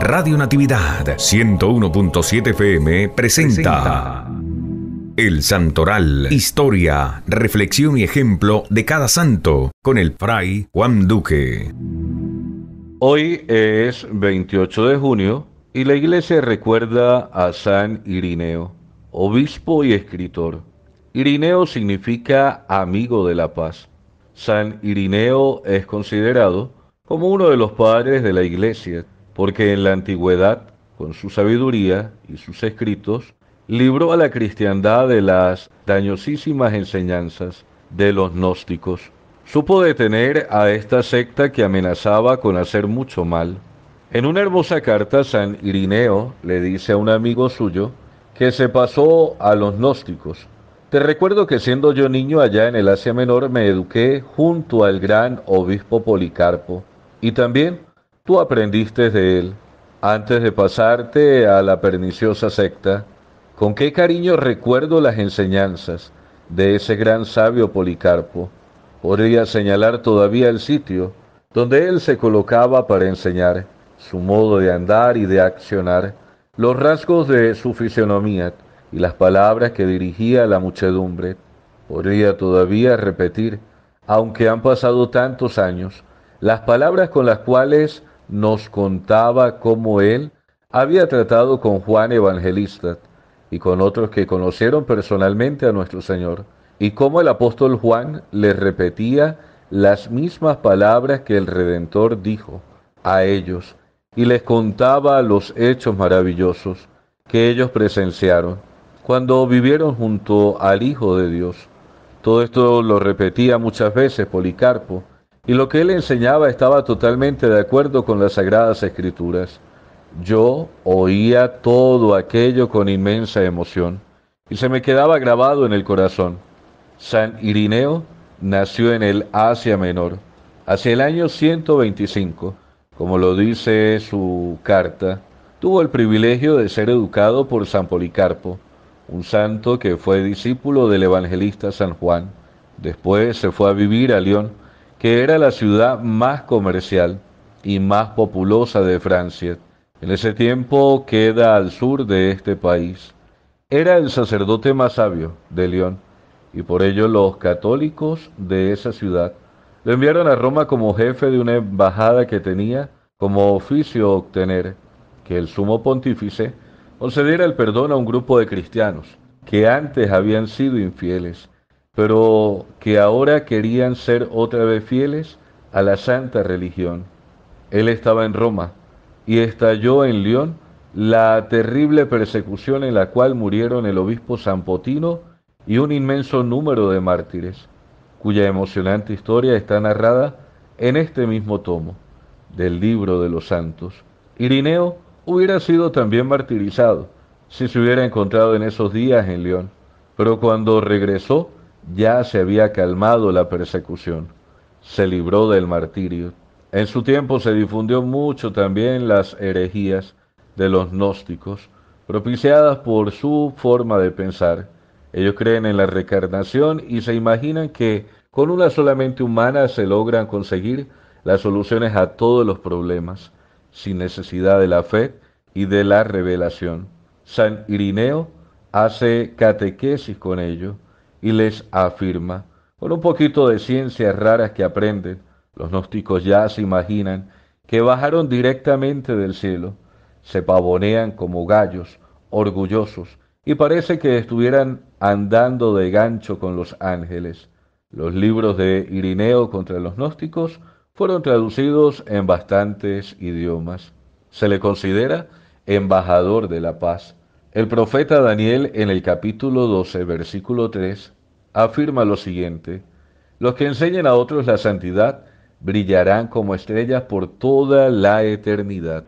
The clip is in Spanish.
Radio Natividad 101.7 FM presenta, El Santoral, historia, reflexión y ejemplo de cada santo con el fray Juan Duque. Hoy es 28 de junio y la iglesia recuerda a San Irineo, obispo y escritor. Irineo significa amigo de la paz. San Irineo es considerado como uno de los padres de la iglesia, porque en la antigüedad, con su sabiduría y sus escritos, libró a la cristiandad de las dañosísimas enseñanzas de los gnósticos. Supo detener a esta secta que amenazaba con hacer mucho mal. En una hermosa carta, San Irineo le dice a un amigo suyo que se pasó a los gnósticos. Te recuerdo que siendo yo niño allá en el Asia Menor me eduqué junto al gran obispo Policarpo y también Tú aprendiste de él antes de pasarte a la perniciosa secta. Con qué cariño recuerdo las enseñanzas de ese gran sabio Policarpo. Podría señalar todavía el sitio donde él se colocaba para enseñar su modo de andar y de accionar, los rasgos de su fisonomía y las palabras que dirigía a la muchedumbre. Podría todavía repetir, aunque han pasado tantos años, las palabras con las cuales nos contaba cómo él había tratado con Juan Evangelista y con otros que conocieron personalmente a nuestro Señor, y cómo el apóstol Juan les repetía las mismas palabras que el Redentor dijo a ellos, y les contaba los hechos maravillosos que ellos presenciaron cuando vivieron junto al Hijo de Dios. Todo esto lo repetía muchas veces Policarpo, y lo que él enseñaba estaba totalmente de acuerdo con las sagradas escrituras. Yo oía todo aquello con inmensa emoción y se me quedaba grabado en el corazón. San Irineo nació en el Asia Menor, hacia el año 125. Como lo dice su carta, tuvo el privilegio de ser educado por San Policarpo, un santo que fue discípulo del evangelista San Juan. Después se fue a vivir a León, que era la ciudad más comercial y más populosa de Francia. En ese tiempo queda al sur de este país. Era el sacerdote más sabio de León, y por ello los católicos de esa ciudad lo enviaron a Roma como jefe de una embajada que tenía como oficio obtener que el sumo pontífice concediera el perdón a un grupo de cristianos que antes habían sido infieles pero que ahora querían ser otra vez fieles a la santa religión. Él estaba en Roma y estalló en León la terrible persecución en la cual murieron el obispo Sampotino y un inmenso número de mártires, cuya emocionante historia está narrada en este mismo tomo del libro de los santos. Irineo hubiera sido también martirizado si se hubiera encontrado en esos días en León, pero cuando regresó ya se había calmado la persecución, se libró del martirio. En su tiempo se difundió mucho también las herejías de los gnósticos, propiciadas por su forma de pensar. Ellos creen en la recarnación y se imaginan que con una solamente humana se logran conseguir las soluciones a todos los problemas, sin necesidad de la fe y de la revelación. San Irineo hace catequesis con ello y les afirma, con un poquito de ciencias raras que aprenden, los gnósticos ya se imaginan que bajaron directamente del cielo, se pavonean como gallos, orgullosos, y parece que estuvieran andando de gancho con los ángeles. Los libros de Irineo contra los gnósticos fueron traducidos en bastantes idiomas. Se le considera embajador de la paz el profeta Daniel en el capítulo 12, versículo 3, afirma lo siguiente, los que enseñen a otros la santidad brillarán como estrellas por toda la eternidad.